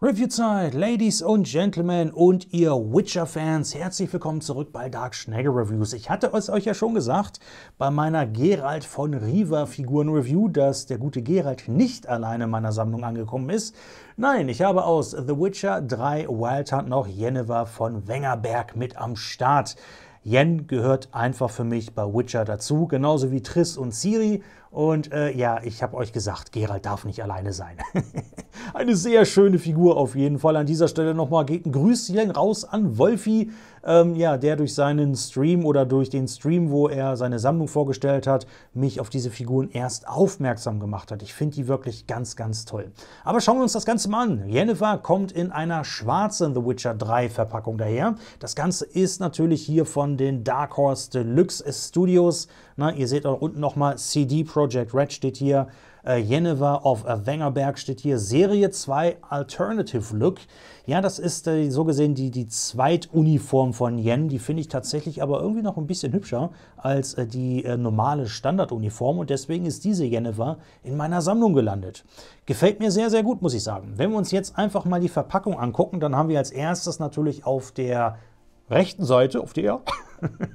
Reviewzeit, Ladies und Gentlemen und ihr Witcher-Fans, herzlich willkommen zurück bei Dark Schnagger Reviews. Ich hatte es euch ja schon gesagt bei meiner Geralt von Riva Figuren-Review, dass der gute Geralt nicht alleine in meiner Sammlung angekommen ist. Nein, ich habe aus The Witcher 3 Wild Hunt noch Jennifer von Wengerberg mit am Start. Yen gehört einfach für mich bei Witcher dazu, genauso wie Triss und Siri. Und äh, ja, ich habe euch gesagt, Gerald darf nicht alleine sein. Eine sehr schöne Figur auf jeden Fall. An dieser Stelle nochmal geht ein Grüßchen raus an Wolfi, ähm, ja, der durch seinen Stream oder durch den Stream, wo er seine Sammlung vorgestellt hat, mich auf diese Figuren erst aufmerksam gemacht hat. Ich finde die wirklich ganz, ganz toll. Aber schauen wir uns das Ganze mal an. Jennifer kommt in einer schwarzen The Witcher 3 Verpackung daher. Das Ganze ist natürlich hier von den Dark Horse Deluxe Studios na, ne, ihr seht auch unten nochmal CD Projekt Red steht hier, äh, of auf äh, Wengerberg steht hier, Serie 2 Alternative Look. Ja, das ist äh, so gesehen die, die Zweituniform von Yen. Die finde ich tatsächlich aber irgendwie noch ein bisschen hübscher als äh, die äh, normale Standarduniform und deswegen ist diese Jeneva in meiner Sammlung gelandet. Gefällt mir sehr, sehr gut, muss ich sagen. Wenn wir uns jetzt einfach mal die Verpackung angucken, dann haben wir als erstes natürlich auf der rechten Seite, auf der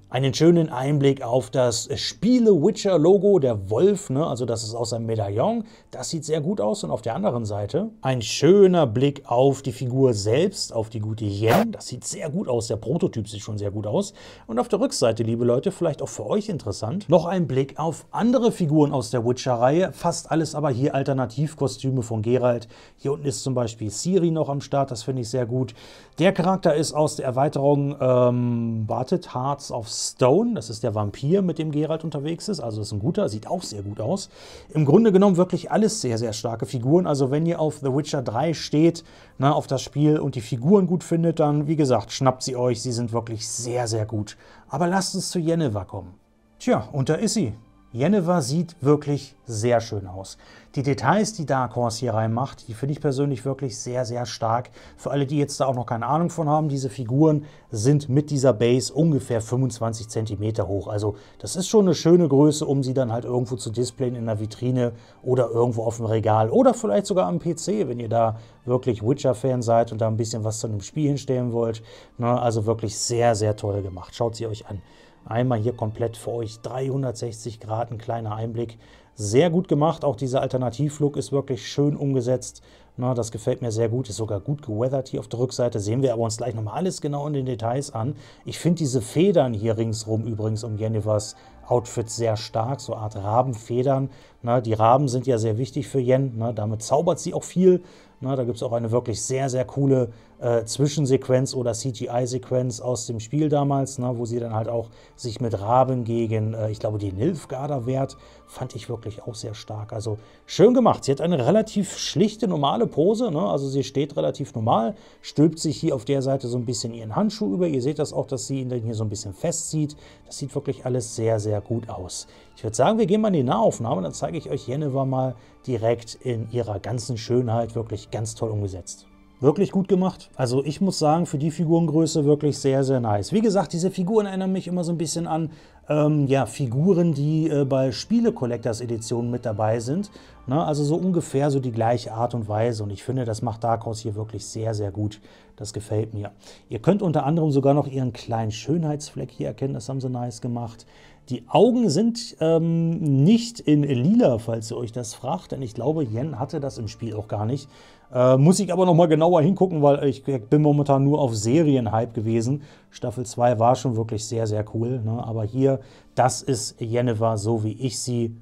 einen schönen Einblick auf das Spiele-Witcher-Logo, der Wolf, ne? also das ist aus einem Medaillon. Das sieht sehr gut aus. Und auf der anderen Seite ein schöner Blick auf die Figur selbst, auf die gute Yen. Das sieht sehr gut aus. Der Prototyp sieht schon sehr gut aus. Und auf der Rückseite, liebe Leute, vielleicht auch für euch interessant, noch ein Blick auf andere Figuren aus der Witcher-Reihe. Fast alles aber hier Alternativkostüme von Geralt. Hier unten ist zum Beispiel Siri noch am Start. Das finde ich sehr gut. Der Charakter ist aus der Erweiterung, ähm, wartet, Haar Hearts of Stone. Das ist der Vampir, mit dem Gerald unterwegs ist. Also das ist ein guter, sieht auch sehr gut aus. Im Grunde genommen wirklich alles sehr, sehr starke Figuren. Also wenn ihr auf The Witcher 3 steht, ne, auf das Spiel und die Figuren gut findet, dann wie gesagt, schnappt sie euch. Sie sind wirklich sehr, sehr gut. Aber lasst uns zu Jeneva kommen. Tja, und da ist sie. Jennifer sieht wirklich sehr schön aus. Die Details, die Dark Horse hier reinmacht, die finde ich persönlich wirklich sehr, sehr stark. Für alle, die jetzt da auch noch keine Ahnung von haben, diese Figuren sind mit dieser Base ungefähr 25 cm hoch. Also das ist schon eine schöne Größe, um sie dann halt irgendwo zu displayen in einer Vitrine oder irgendwo auf dem Regal oder vielleicht sogar am PC, wenn ihr da wirklich Witcher-Fan seid und da ein bisschen was zu einem Spiel hinstellen wollt. Na, ne, also wirklich sehr, sehr toll gemacht. Schaut sie euch an. Einmal hier komplett für euch 360 Grad, ein kleiner Einblick. Sehr gut gemacht, auch dieser Alternativlook ist wirklich schön umgesetzt. Na, das gefällt mir sehr gut, ist sogar gut geweathert hier auf der Rückseite. Sehen wir aber uns gleich nochmal alles genau in den Details an. Ich finde diese Federn hier ringsrum übrigens um Jennifers Outfit sehr stark, so Art Rabenfedern. Na, die Raben sind ja sehr wichtig für Jen, na, damit zaubert sie auch viel. Na, da gibt es auch eine wirklich sehr, sehr coole äh, Zwischensequenz oder CGI-Sequenz aus dem Spiel damals, ne, wo sie dann halt auch sich mit Raben gegen, äh, ich glaube, die Nilfgaarder wehrt, fand ich wirklich auch sehr stark. Also schön gemacht. Sie hat eine relativ schlichte, normale Pose. Ne? Also sie steht relativ normal, stülpt sich hier auf der Seite so ein bisschen ihren Handschuh über. Ihr seht das auch, dass sie ihn dann hier so ein bisschen festzieht. Das sieht wirklich alles sehr, sehr gut aus. Ich würde sagen, wir gehen mal in die Nahaufnahme, dann zeige ich euch Jennifer mal direkt in ihrer ganzen Schönheit. Wirklich ganz toll umgesetzt wirklich gut gemacht. Also ich muss sagen, für die Figurengröße wirklich sehr, sehr nice. Wie gesagt, diese Figuren erinnern mich immer so ein bisschen an ähm, ja, Figuren, die äh, bei Spiele-Collectors-Editionen mit dabei sind. Ne? Also so ungefähr so die gleiche Art und Weise. Und ich finde, das macht Dark Horse hier wirklich sehr, sehr gut. Das gefällt mir. Ihr könnt unter anderem sogar noch ihren kleinen Schönheitsfleck hier erkennen. Das haben sie nice gemacht. Die Augen sind ähm, nicht in lila, falls ihr euch das fragt, denn ich glaube, Yen hatte das im Spiel auch gar nicht. Äh, muss ich aber nochmal genauer hingucken, weil ich, ich bin momentan nur auf Serienhype gewesen. Staffel 2 war schon wirklich sehr, sehr cool. Ne? Aber hier, das ist Jennifer, so wie ich sie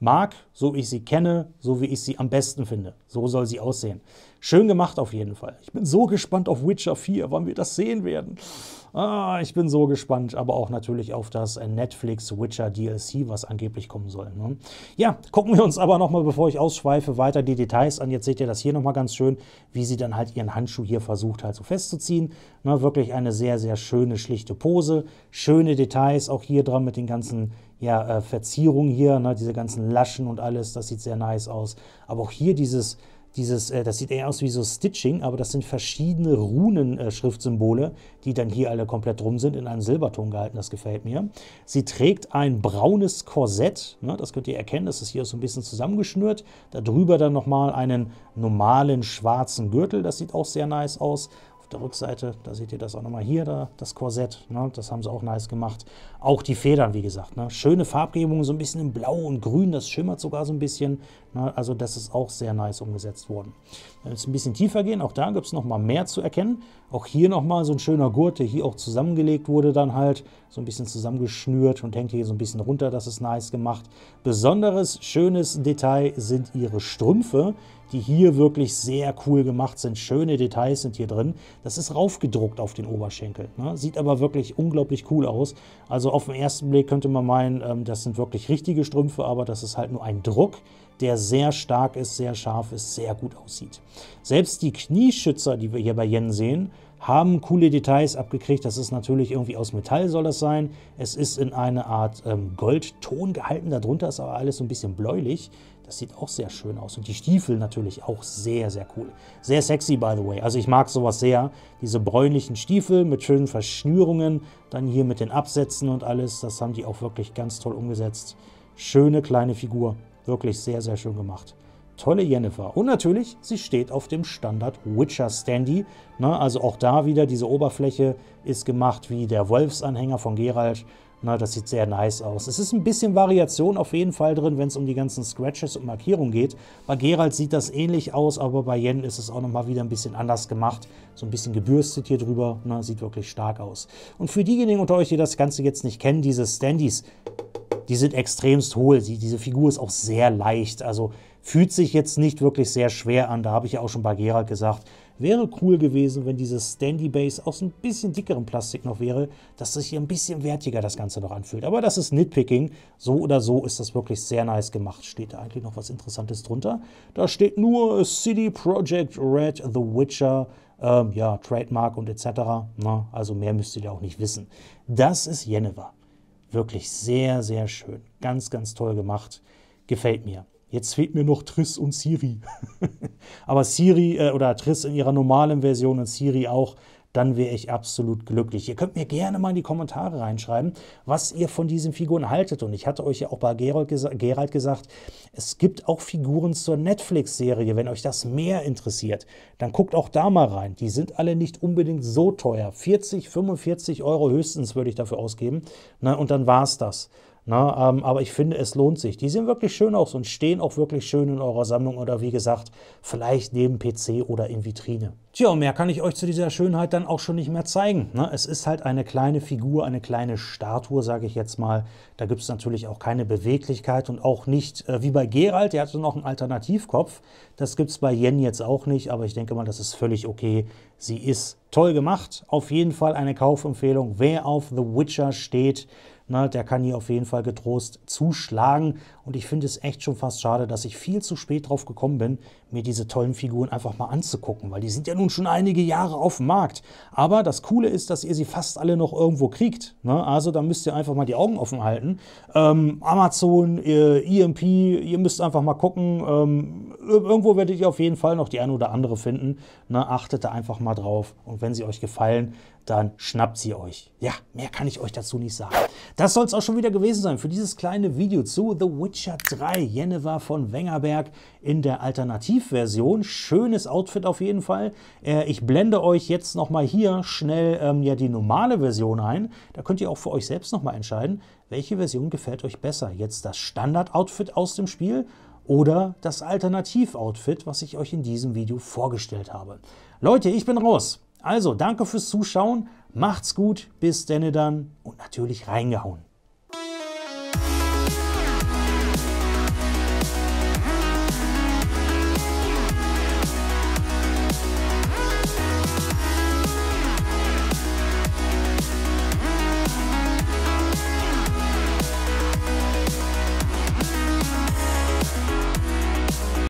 mag, so wie ich sie kenne, so wie ich sie am besten finde. So soll sie aussehen. Schön gemacht auf jeden Fall. Ich bin so gespannt auf Witcher 4, wann wir das sehen werden. Ah, ich bin so gespannt, aber auch natürlich auf das Netflix Witcher DLC, was angeblich kommen soll. Ne? Ja, gucken wir uns aber nochmal, bevor ich ausschweife, weiter die Details an. Jetzt seht ihr das hier nochmal ganz schön, wie sie dann halt ihren Handschuh hier versucht halt so festzuziehen. Ne, wirklich eine sehr, sehr schöne, schlichte Pose. Schöne Details auch hier dran mit den ganzen ja, äh, Verzierungen hier, ne, diese ganzen Laschen und alles, das sieht sehr nice aus. Aber auch hier dieses dieses, äh, das sieht eher aus wie so Stitching, aber das sind verschiedene Runen-Schriftsymbole, äh, die dann hier alle komplett rum sind, in einen Silberton gehalten, das gefällt mir. Sie trägt ein braunes Korsett, ne? das könnt ihr erkennen, das ist hier so ein bisschen zusammengeschnürt. Darüber dann nochmal einen normalen schwarzen Gürtel, das sieht auch sehr nice aus Auf der Rückseite, da seht ihr das auch nochmal hier, da, das Korsett, ne, das haben sie auch nice gemacht. Auch die Federn, wie gesagt. Ne? Schöne Farbgebung, so ein bisschen in Blau und Grün, das schimmert sogar so ein bisschen. Ne? Also das ist auch sehr nice umgesetzt worden. Wenn wir jetzt ein bisschen tiefer gehen, auch da gibt es nochmal mehr zu erkennen. Auch hier nochmal so ein schöner Gurt, der hier auch zusammengelegt wurde dann halt. So ein bisschen zusammengeschnürt und hängt hier so ein bisschen runter, das ist nice gemacht. Besonderes, schönes Detail sind ihre Strümpfe die hier wirklich sehr cool gemacht sind. Schöne Details sind hier drin. Das ist raufgedruckt auf den Oberschenkel. Ne? Sieht aber wirklich unglaublich cool aus. Also also auf den ersten Blick könnte man meinen, ähm, das sind wirklich richtige Strümpfe, aber das ist halt nur ein Druck, der sehr stark ist, sehr scharf ist, sehr gut aussieht. Selbst die Knieschützer, die wir hier bei Yen sehen, haben coole Details abgekriegt. Das ist natürlich irgendwie aus Metall soll das sein. Es ist in eine Art ähm, Goldton gehalten. Darunter ist aber alles so ein bisschen bläulich. Das sieht auch sehr schön aus. Und die Stiefel natürlich auch sehr, sehr cool. Sehr sexy, by the way. Also ich mag sowas sehr. Diese bräunlichen Stiefel mit schönen Verschnürungen. Dann hier mit den Absätzen und alles. Das haben die auch wirklich ganz toll umgesetzt. Schöne kleine Figur. Wirklich sehr, sehr schön gemacht tolle Jennifer. Und natürlich, sie steht auf dem Standard Witcher Standy. Ne? Also auch da wieder, diese Oberfläche ist gemacht wie der Wolfsanhänger von Geralt. Na, das sieht sehr nice aus. Es ist ein bisschen Variation auf jeden Fall drin, wenn es um die ganzen Scratches und Markierungen geht. Bei Gerald sieht das ähnlich aus, aber bei Yen ist es auch nochmal wieder ein bisschen anders gemacht. So ein bisschen gebürstet hier drüber. Na, ne, sieht wirklich stark aus. Und für diejenigen unter euch, die das Ganze jetzt nicht kennen, diese Standys, die sind extremst hohl. Die, diese Figur ist auch sehr leicht. Also fühlt sich jetzt nicht wirklich sehr schwer an. Da habe ich ja auch schon bei Gerald gesagt, wäre cool gewesen, wenn dieses Standy Base aus ein bisschen dickerem Plastik noch wäre, dass sich hier ein bisschen wertiger das Ganze noch anfühlt. Aber das ist Nitpicking. So oder so ist das wirklich sehr nice gemacht. Steht da eigentlich noch was Interessantes drunter? Da steht nur City Project Red The Witcher. Ähm, ja, Trademark und etc. Na, also mehr müsst ihr ja auch nicht wissen. Das ist Jeneva. Wirklich sehr, sehr schön. Ganz, ganz toll gemacht. Gefällt mir. Jetzt fehlt mir noch Triss und Siri. Aber Siri äh, oder Triss in ihrer normalen Version und Siri auch dann wäre ich absolut glücklich. Ihr könnt mir gerne mal in die Kommentare reinschreiben, was ihr von diesen Figuren haltet. Und ich hatte euch ja auch bei Gerald, gesa Gerald gesagt, es gibt auch Figuren zur Netflix-Serie. Wenn euch das mehr interessiert, dann guckt auch da mal rein. Die sind alle nicht unbedingt so teuer. 40, 45 Euro höchstens würde ich dafür ausgeben. Na, und dann war es das. Na, ne, ähm, aber ich finde, es lohnt sich. Die sehen wirklich schön aus und stehen auch wirklich schön in eurer Sammlung oder wie gesagt, vielleicht neben PC oder in Vitrine. Tja, mehr kann ich euch zu dieser Schönheit dann auch schon nicht mehr zeigen. Ne? Es ist halt eine kleine Figur, eine kleine Statue, sage ich jetzt mal. Da gibt es natürlich auch keine Beweglichkeit und auch nicht, äh, wie bei Gerald, der hatte noch einen Alternativkopf. Das gibt es bei Yen jetzt auch nicht, aber ich denke mal, das ist völlig okay. Sie ist toll gemacht. Auf jeden Fall eine Kaufempfehlung. Wer auf The Witcher steht, na, der kann hier auf jeden Fall getrost zuschlagen und ich finde es echt schon fast schade, dass ich viel zu spät drauf gekommen bin, mir diese tollen Figuren einfach mal anzugucken, weil die sind ja nun schon einige Jahre auf dem Markt. Aber das Coole ist, dass ihr sie fast alle noch irgendwo kriegt. Ne? Also da müsst ihr einfach mal die Augen offen halten. Ähm, Amazon, ihr, äh, EMP, ihr müsst einfach mal gucken. Ähm, irgendwo werdet ihr auf jeden Fall noch die ein oder andere finden. Ne? Achtet da einfach mal drauf. Und wenn sie euch gefallen, dann schnappt sie euch. Ja, mehr kann ich euch dazu nicht sagen. Das soll es auch schon wieder gewesen sein für dieses kleine Video zu The Witch. Witcher 3, Jennifer von Wengerberg in der Alternativversion. Schönes Outfit auf jeden Fall. Äh, ich blende euch jetzt nochmal hier schnell ähm, ja, die normale Version ein. Da könnt ihr auch für euch selbst nochmal entscheiden, welche Version gefällt euch besser. Jetzt das Standard-Outfit aus dem Spiel oder das Alternativ-Outfit, was ich euch in diesem Video vorgestellt habe. Leute, ich bin raus. Also, danke fürs Zuschauen, macht's gut, bis denne dann und natürlich reingehauen.